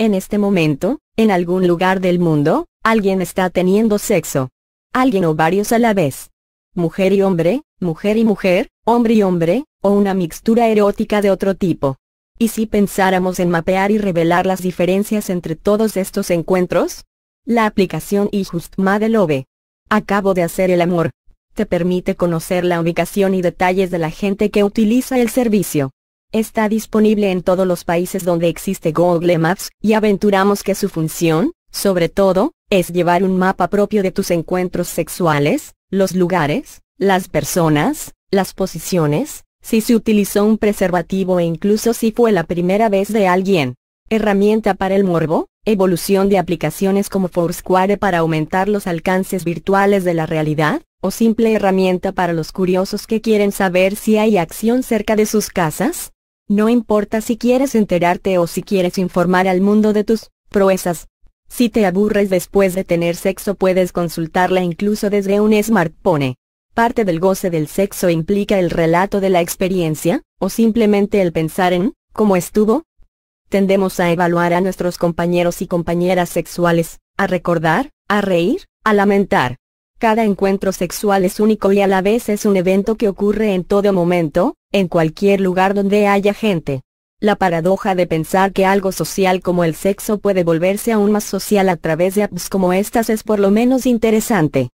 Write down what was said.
En este momento, en algún lugar del mundo, alguien está teniendo sexo. Alguien o varios a la vez. Mujer y hombre, mujer y mujer, hombre y hombre, o una mixtura erótica de otro tipo. ¿Y si pensáramos en mapear y revelar las diferencias entre todos estos encuentros? La aplicación IJUSTMADELOVE. de Love. Acabo de hacer el amor. Te permite conocer la ubicación y detalles de la gente que utiliza el servicio. Está disponible en todos los países donde existe Google Maps, y aventuramos que su función, sobre todo, es llevar un mapa propio de tus encuentros sexuales, los lugares, las personas, las posiciones, si se utilizó un preservativo e incluso si fue la primera vez de alguien. Herramienta para el morbo, evolución de aplicaciones como Foursquare para aumentar los alcances virtuales de la realidad, o simple herramienta para los curiosos que quieren saber si hay acción cerca de sus casas, no importa si quieres enterarte o si quieres informar al mundo de tus proezas. Si te aburres después de tener sexo puedes consultarla incluso desde un smartphone. Parte del goce del sexo implica el relato de la experiencia, o simplemente el pensar en, ¿cómo estuvo? Tendemos a evaluar a nuestros compañeros y compañeras sexuales, a recordar, a reír, a lamentar, cada encuentro sexual es único y a la vez es un evento que ocurre en todo momento, en cualquier lugar donde haya gente. La paradoja de pensar que algo social como el sexo puede volverse aún más social a través de apps como estas es por lo menos interesante.